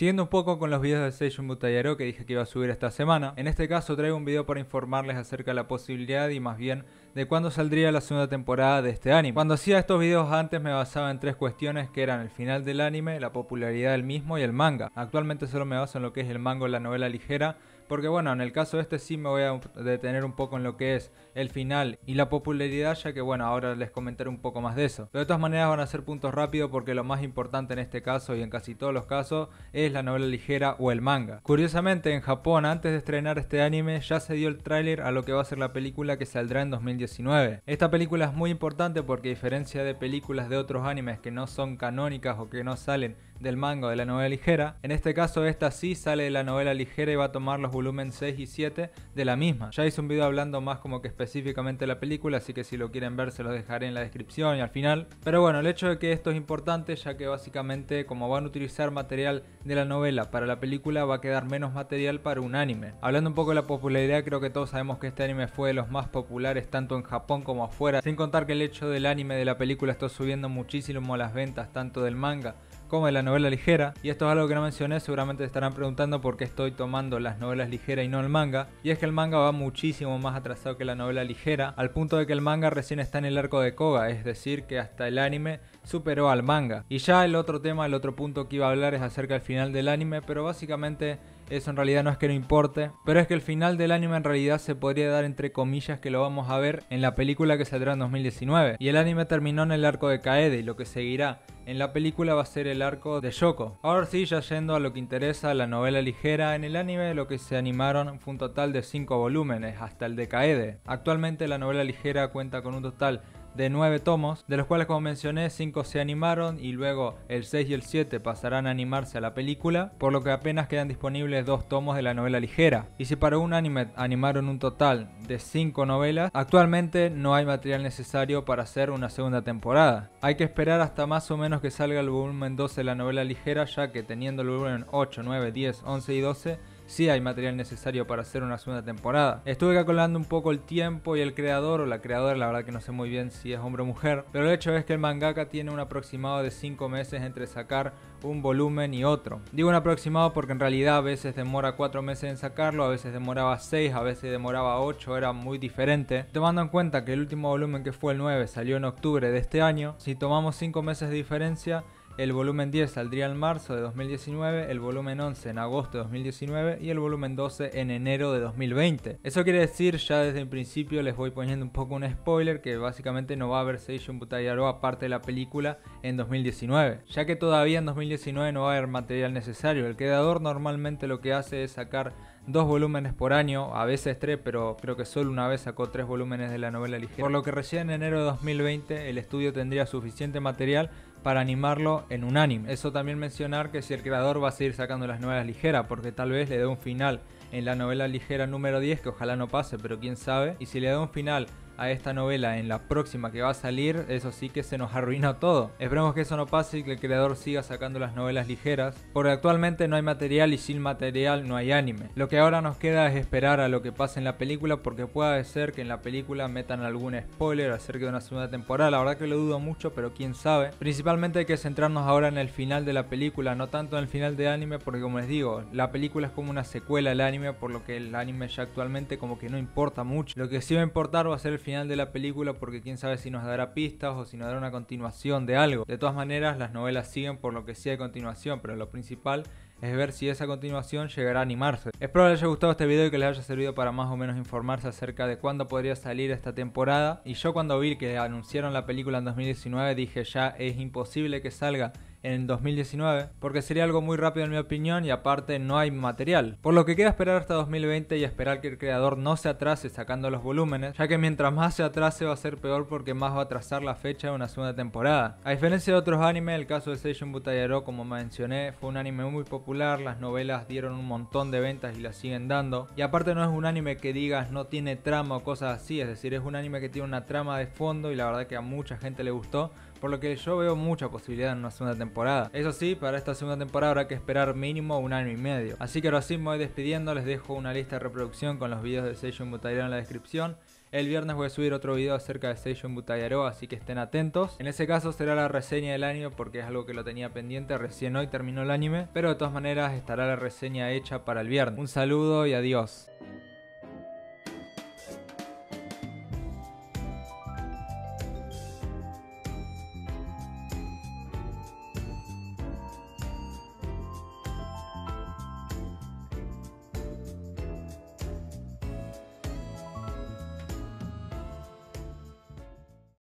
Siguiendo un poco con los videos de Seishun Butayaro que dije que iba a subir esta semana, en este caso traigo un video para informarles acerca de la posibilidad y más bien de cuándo saldría la segunda temporada de este anime. Cuando hacía estos videos antes me basaba en tres cuestiones que eran el final del anime, la popularidad del mismo y el manga. Actualmente solo me baso en lo que es el manga o la novela ligera porque bueno, en el caso de este sí me voy a detener un poco en lo que es el final y la popularidad, ya que bueno, ahora les comentaré un poco más de eso. Pero de todas maneras van a ser puntos rápidos porque lo más importante en este caso y en casi todos los casos es la novela ligera o el manga. Curiosamente, en Japón, antes de estrenar este anime, ya se dio el tráiler a lo que va a ser la película que saldrá en 2019. Esta película es muy importante porque a diferencia de películas de otros animes que no son canónicas o que no salen del manga de la novela ligera. En este caso esta sí sale de la novela ligera y va a tomar los volúmenes 6 y 7 de la misma. Ya hice un video hablando más como que específicamente de la película, así que si lo quieren ver se los dejaré en la descripción y al final. Pero bueno, el hecho de que esto es importante ya que básicamente como van a utilizar material de la novela para la película va a quedar menos material para un anime. Hablando un poco de la popularidad, creo que todos sabemos que este anime fue de los más populares tanto en Japón como afuera, sin contar que el hecho del anime de la película está subiendo muchísimo las ventas tanto del manga como de la novela ligera. Y esto es algo que no mencioné, seguramente estarán preguntando por qué estoy tomando las novelas ligeras y no el manga. Y es que el manga va muchísimo más atrasado que la novela ligera, al punto de que el manga recién está en el arco de Koga, es decir, que hasta el anime superó al manga. Y ya el otro tema, el otro punto que iba a hablar es acerca del final del anime, pero básicamente eso en realidad no es que no importe, pero es que el final del anime en realidad se podría dar entre comillas que lo vamos a ver en la película que saldrá en 2019. Y el anime terminó en el arco de Kaede y lo que seguirá en la película va a ser el arco de Shoko. Ahora sí, ya yendo a lo que interesa, la novela ligera, en el anime lo que se animaron fue un total de 5 volúmenes, hasta el de Kaede. Actualmente la novela ligera cuenta con un total de 9 tomos, de los cuales como mencioné 5 se animaron y luego el 6 y el 7 pasarán a animarse a la película, por lo que apenas quedan disponibles 2 tomos de la novela ligera. Y si para un anime animaron un total de 5 novelas, actualmente no hay material necesario para hacer una segunda temporada. Hay que esperar hasta más o menos que salga el volumen 12 de la novela ligera, ya que teniendo el volumen 8, 9, 10, 11 y 12, sí hay material necesario para hacer una segunda temporada. Estuve calculando un poco el tiempo y el creador o la creadora, la verdad que no sé muy bien si es hombre o mujer, pero el hecho es que el mangaka tiene un aproximado de 5 meses entre sacar un volumen y otro. Digo un aproximado porque en realidad a veces demora 4 meses en sacarlo, a veces demoraba 6, a veces demoraba 8, era muy diferente. Tomando en cuenta que el último volumen que fue el 9 salió en octubre de este año, si tomamos 5 meses de diferencia, el volumen 10 saldría en marzo de 2019, el volumen 11 en agosto de 2019 y el volumen 12 en enero de 2020. Eso quiere decir, ya desde el principio les voy poniendo un poco un spoiler que básicamente no va a haber Seishun Butayaro aparte de la película en 2019, ya que todavía en 2019 no va a haber material necesario. El creador normalmente lo que hace es sacar dos volúmenes por año, a veces tres, pero creo que solo una vez sacó tres volúmenes de la novela ligera. Por lo que recién en enero de 2020 el estudio tendría suficiente material para animarlo en un anime. Eso también mencionar que si el creador va a seguir sacando las novelas ligeras, porque tal vez le dé un final en la novela ligera número 10, que ojalá no pase, pero quién sabe, y si le da un final a esta novela en la próxima que va a salir, eso sí que se nos arruina todo. Esperemos que eso no pase y que el creador siga sacando las novelas ligeras, porque actualmente no hay material y sin material no hay anime. Lo que ahora nos queda es esperar a lo que pase en la película, porque puede ser que en la película metan algún spoiler acerca de una segunda temporada, la verdad que lo dudo mucho, pero quién sabe. Principalmente hay que centrarnos ahora en el final de la película, no tanto en el final de anime, porque como les digo, la película es como una secuela al anime, por lo que el anime ya actualmente como que no importa mucho. Lo que sí va a importar va a ser el final final de la película porque quién sabe si nos dará pistas o si nos dará una continuación de algo. De todas maneras, las novelas siguen por lo que sí hay continuación, pero lo principal es ver si esa continuación llegará a animarse. Espero les haya gustado este video y que les haya servido para más o menos informarse acerca de cuándo podría salir esta temporada. Y yo cuando vi que anunciaron la película en 2019 dije ya es imposible que salga en 2019, porque sería algo muy rápido en mi opinión y aparte no hay material. Por lo que queda esperar hasta 2020 y esperar que el creador no se atrase sacando los volúmenes, ya que mientras más se atrase va a ser peor porque más va a atrasar la fecha de una segunda temporada. A diferencia de otros animes, el caso de Seishun Butayaro, como mencioné, fue un anime muy popular, las novelas dieron un montón de ventas y las siguen dando, y aparte no es un anime que digas no tiene trama o cosas así, es decir, es un anime que tiene una trama de fondo y la verdad que a mucha gente le gustó, por lo que yo veo mucha posibilidad en una segunda temporada. Eso sí, para esta segunda temporada habrá que esperar mínimo un año y medio. Así que ahora sí me voy despidiendo, les dejo una lista de reproducción con los videos de Seishun Butayaro en la descripción. El viernes voy a subir otro video acerca de Seishun Butayaro, así que estén atentos. En ese caso será la reseña del año porque es algo que lo tenía pendiente, recién hoy terminó el anime, pero de todas maneras estará la reseña hecha para el viernes. Un saludo y adiós.